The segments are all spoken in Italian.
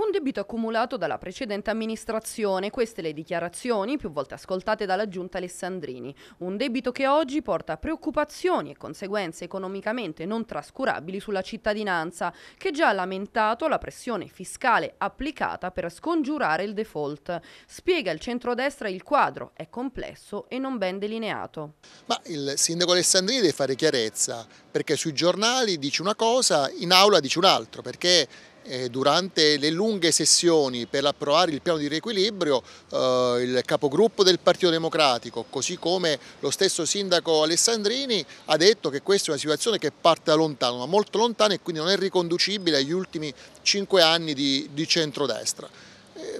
Un debito accumulato dalla precedente amministrazione, queste le dichiarazioni più volte ascoltate dalla giunta Alessandrini. Un debito che oggi porta preoccupazioni e conseguenze economicamente non trascurabili sulla cittadinanza, che già ha lamentato la pressione fiscale applicata per scongiurare il default. Spiega il centrodestra il quadro, è complesso e non ben delineato. Ma il sindaco Alessandrini deve fare chiarezza, perché sui giornali dice una cosa, in aula dice un altro, perché eh, durante le lunghe sessioni per approvare il piano di riequilibrio eh, il capogruppo del Partito Democratico così come lo stesso sindaco Alessandrini ha detto che questa è una situazione che parte da lontano, ma molto lontana e quindi non è riconducibile agli ultimi cinque anni di, di centrodestra.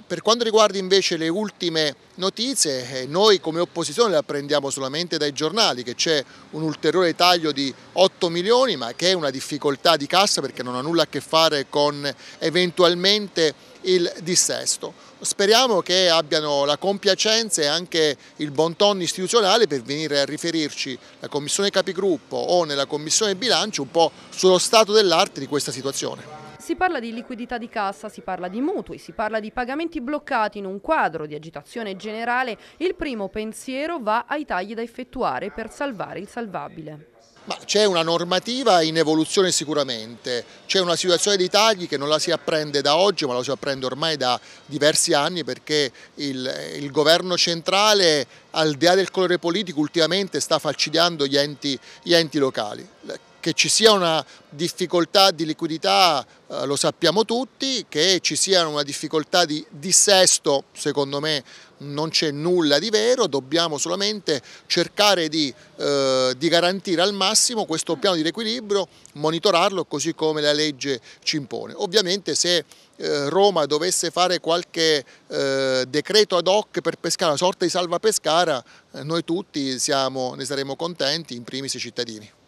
Per quanto riguarda invece le ultime notizie, eh, noi come opposizione le apprendiamo solamente dai giornali che c'è un ulteriore taglio di 8 milioni ma che è una difficoltà di cassa perché non ha nulla a che fare con eventualmente il dissesto. Speriamo che abbiano la compiacenza e anche il buon ton istituzionale per venire a riferirci la Commissione Capigruppo o nella Commissione Bilancio un po' sullo stato dell'arte di questa situazione. Si parla di liquidità di cassa, si parla di mutui, si parla di pagamenti bloccati in un quadro di agitazione generale. Il primo pensiero va ai tagli da effettuare per salvare il salvabile. C'è una normativa in evoluzione sicuramente, c'è una situazione di tagli che non la si apprende da oggi ma la si apprende ormai da diversi anni perché il, il governo centrale al di là del colore politico ultimamente sta falcidiando gli enti, gli enti locali. Che ci sia una difficoltà di liquidità eh, lo sappiamo tutti, che ci sia una difficoltà di dissesto secondo me non c'è nulla di vero, dobbiamo solamente cercare di, eh, di garantire al massimo questo piano di riequilibrio, monitorarlo così come la legge ci impone. Ovviamente se eh, Roma dovesse fare qualche eh, decreto ad hoc per pescare, una sorta di salva Pescara, eh, noi tutti siamo, ne saremo contenti, in primis i cittadini.